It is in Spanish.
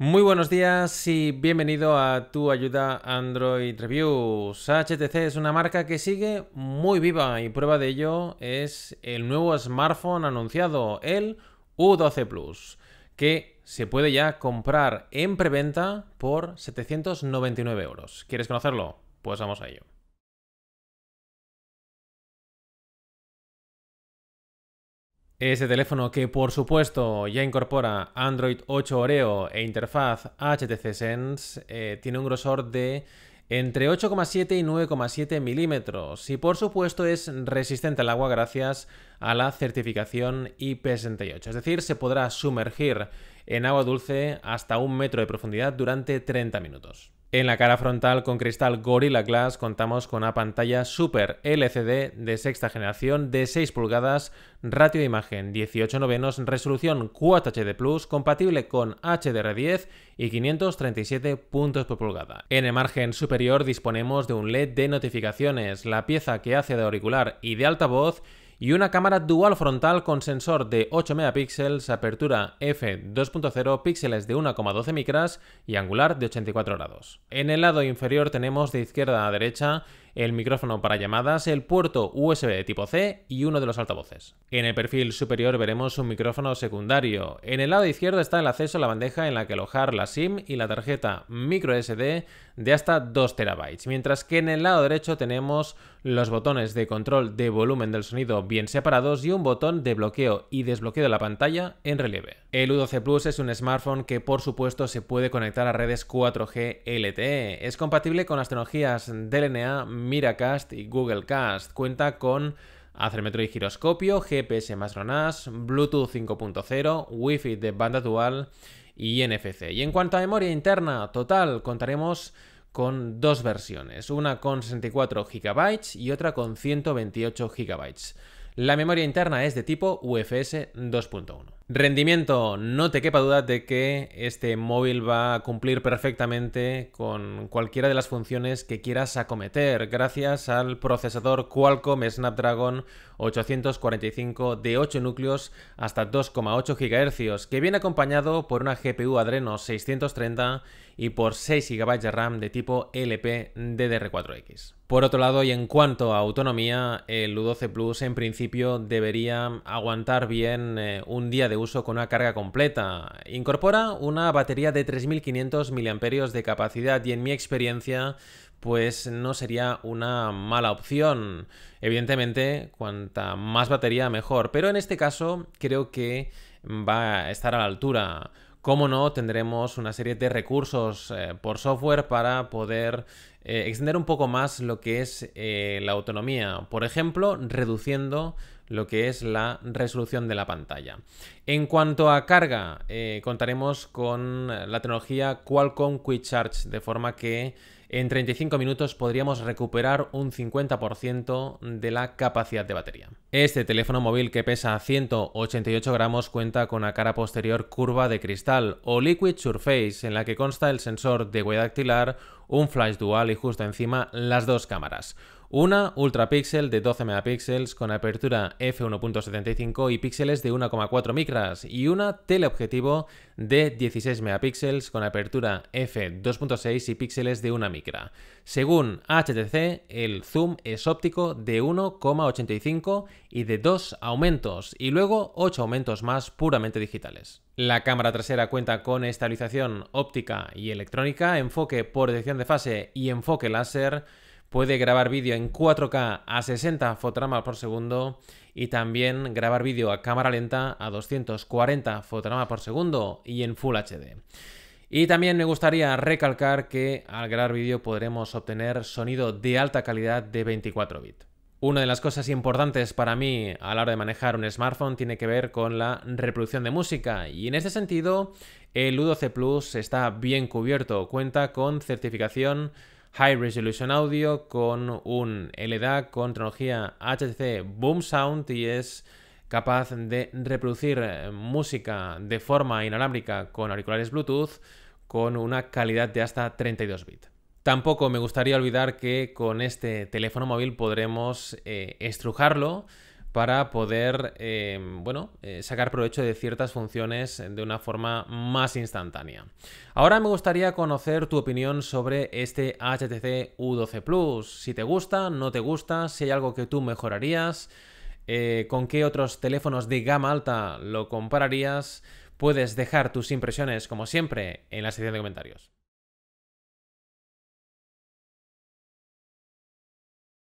Muy buenos días y bienvenido a tu ayuda Android Reviews. HTC es una marca que sigue muy viva y prueba de ello es el nuevo smartphone anunciado, el U12 Plus, que se puede ya comprar en preventa por 799 euros. ¿Quieres conocerlo? Pues vamos a ello. Este teléfono que por supuesto ya incorpora Android 8 Oreo e interfaz HTC Sense eh, tiene un grosor de entre 8,7 y 9,7 milímetros y por supuesto es resistente al agua gracias a la certificación IP68, es decir, se podrá sumergir en agua dulce hasta un metro de profundidad durante 30 minutos. En la cara frontal con cristal Gorilla Glass contamos con una pantalla Super LCD de sexta generación de 6 pulgadas, ratio de imagen 18 novenos, resolución 4HD Plus, compatible con HDR10 y 537 puntos por pulgada. En el margen superior disponemos de un LED de notificaciones, la pieza que hace de auricular y de altavoz y una cámara dual frontal con sensor de 8 megapíxeles, apertura f2.0, píxeles de 1,12 micras y angular de 84 grados. En el lado inferior tenemos de izquierda a derecha el micrófono para llamadas, el puerto USB de tipo C y uno de los altavoces. En el perfil superior veremos un micrófono secundario. En el lado izquierdo está el acceso a la bandeja en la que alojar la SIM y la tarjeta microSD de hasta 2 TB, mientras que en el lado derecho tenemos los botones de control de volumen del sonido bien separados y un botón de bloqueo y desbloqueo de la pantalla en relieve. El U12 Plus es un smartphone que por supuesto se puede conectar a redes 4G LTE. Es compatible con las tecnologías DLNA Miracast y Google Cast. Cuenta con acelerómetro y giroscopio, GPS más RONAS, Bluetooth 5.0, Wi-Fi de banda dual y NFC. Y en cuanto a memoria interna total, contaremos con dos versiones, una con 64 GB y otra con 128 GB. La memoria interna es de tipo UFS 2.1. Rendimiento, no te quepa duda de que este móvil va a cumplir perfectamente con cualquiera de las funciones que quieras acometer gracias al procesador Qualcomm Snapdragon 845 de 8 núcleos hasta 2,8 GHz, que viene acompañado por una GPU Adreno 630 y por 6 GB de RAM de tipo lp LPDDR4X. Por otro lado, y en cuanto a autonomía, el U12 Plus en principio debería aguantar bien eh, un día de uso con una carga completa. Incorpora una batería de 3.500 mAh de capacidad y en mi experiencia pues no sería una mala opción. Evidentemente, cuanta más batería mejor, pero en este caso creo que va a estar a la altura. Como no, tendremos una serie de recursos eh, por software para poder eh, extender un poco más lo que es eh, la autonomía. Por ejemplo, reduciendo lo que es la resolución de la pantalla. En cuanto a carga, eh, contaremos con la tecnología Qualcomm Quick Charge, de forma que en 35 minutos podríamos recuperar un 50% de la capacidad de batería. Este teléfono móvil que pesa 188 gramos cuenta con una cara posterior curva de cristal o Liquid Surface en la que consta el sensor de huella dactilar, un flash dual y justo encima las dos cámaras. Una ultrapíxel de 12 megapíxeles con apertura f1.75 y píxeles de 1,4 micras y una teleobjetivo de 16 megapíxeles con apertura f2.6 y píxeles de 1 micra. Según HTC, el zoom es óptico de 1,85 y de 2 aumentos y luego 8 aumentos más puramente digitales. La cámara trasera cuenta con estabilización óptica y electrónica, enfoque por detección de fase y enfoque láser. Puede grabar vídeo en 4K a 60 fotogramas por segundo y también grabar vídeo a cámara lenta a 240 fotogramas por segundo y en Full HD. Y también me gustaría recalcar que al grabar vídeo podremos obtener sonido de alta calidad de 24 bits. Una de las cosas importantes para mí a la hora de manejar un smartphone tiene que ver con la reproducción de música y en este sentido el U12 Plus está bien cubierto, cuenta con certificación High Resolution Audio, con un LDAC, con tecnología HTC Boom Sound y es capaz de reproducir eh, música de forma inalámbrica con auriculares Bluetooth con una calidad de hasta 32 bits. Tampoco me gustaría olvidar que con este teléfono móvil podremos eh, estrujarlo para poder em, bueno, eh, sacar provecho de ciertas funciones de una forma más instantánea. Ahora me gustaría conocer tu opinión sobre este HTC U12 Plus. Si te gusta, no te gusta, si hay algo que tú mejorarías, eh, con qué otros teléfonos de gama alta lo compararías. Puedes dejar tus impresiones, como siempre, en la sección de comentarios.